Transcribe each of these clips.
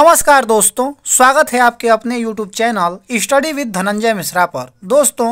नमस्कार दोस्तों स्वागत है आपके अपने YouTube channel study with Dhananjay Mishra पर दोस्तों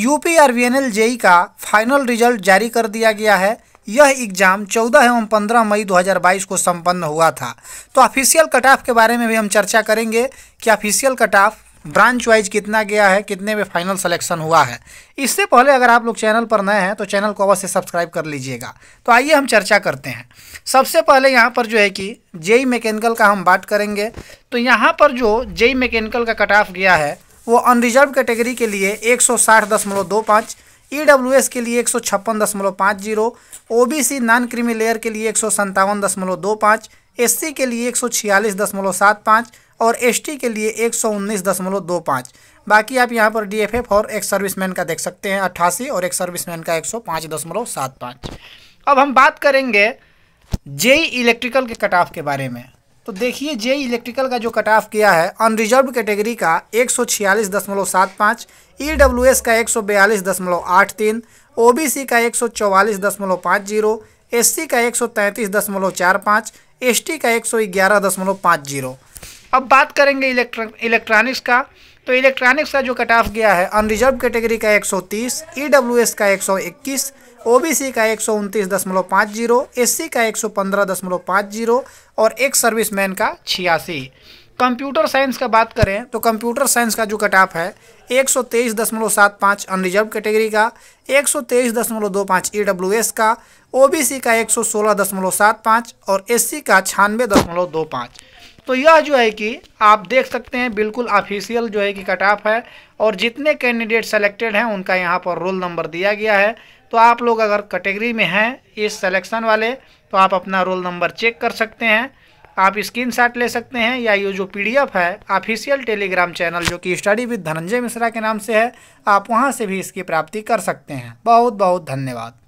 UP R V N L JE का फाइनल रिजल्ट जारी कर दिया गया है यह एग्ज़ाम 14 एवं 15 मई 2022 को संपन्न हुआ था तो ऑफिशियल कट ऑफ के बारे में भी हम चर्चा करेंगे कि official cut off branch wise कितना गया है कितने में फाइनल सिलेक्शन हुआ है इससे पहले अगर आप लोग चैनल पर नए हैं तो चैनल को अवश्य सब्सक्राइब कर लीजिएगा तो आइए हम चर्चा करते हैं सबसे पहले यहाँ पर जो है कि जेई मैकेनिकल का हम बात करेंगे तो यहाँ पर जो जेई मैकेनिकल का कट ऑफ गया है वो अनरिजर्व कैटेगरी के लिए एक सौ साठ दशमलव दो पाँच ई डब्ल्यू एस के लिए एक सौ छप्पन दशमलव पाँच zero O B C non creamy layer के लिए एक सौ संतावन दशमलव दो पाँच एस सी के लिए एक सौ छियालीस दशमलव सात पाँच और एसटी के लिए एक सौ उन्नीस दशमलव दो पाँच बाकी आप यहाँ पर डी एफ और एक सर्विसमैन का देख सकते हैं अट्ठासी और एक सर्विसमैन का एक सौ पाँच दशमलव सात पाँच अब हम बात करेंगे जेई इलेक्ट्रिकल e के कट ऑफ के बारे में तो देखिए जेई इलेक्ट्रिकल e का जो कट ऑफ किया है अनरिजर्व कैटेगरी का एक सौ छियालीस दशमलव सात पाँच ई डब्ल्यू एस का एक सौ बयालीस दशमलव आठ तीन ओ बी सी का एक सौ चौवालीस दशमलव पाँच जीरो एस सी का एक सौ तैंतीस दशमलव चार पाँच एस टी का एक सौ ग्यारह दशमलव पाँच जीरो अब बात करेंगे इलेक्ट्रॉनिक्स का तो इलेक्ट्रॉनिक्स का जो कट ऑफ गया है अनरिजर्व कैटेगरी का 130, सौ का 121, ओबीसी का एक सौ e दशमलव पाँच जीरो एस का एक सौ पंद्रह दशमलव पाँच जीरो और एक सर्विस मैन का छियासी कंप्यूटर साइंस का बात करें तो कंप्यूटर साइंस का जो कट ऑफ है एक सौ तेईस दशमलव सात पाँच अनरिजर्व कैटेगरी का एक सौ तेईस दशमलव दो पाँच ई डब्ल्यू एस का ओ बी सी का एक सौ सोलह दशमलव सात पाँच और एस सी का छियानवे दशमलव दो पाँच तो यह जो है कि आप देख सकते हैं बिल्कुल ऑफिशियल जो है कि कट ऑफ है और जितने कैंडिडेट सेलेक्टेड हैं उनका यहाँ पर रोल नंबर दिया गया है तो आप लोग अगर कैटेगरी में हैं इस सेलेक्शन वाले तो आप अपना रोल नंबर चेक कर सकते हैं आप स्क्रीन शॉट ले सकते हैं या ये जो पीडीएफ है ऑफिशियल टेलीग्राम चैनल जो कि स्टडी विद धनंजय मिश्रा के नाम से है आप वहाँ से भी इसकी प्राप्ति कर सकते हैं बहुत बहुत धन्यवाद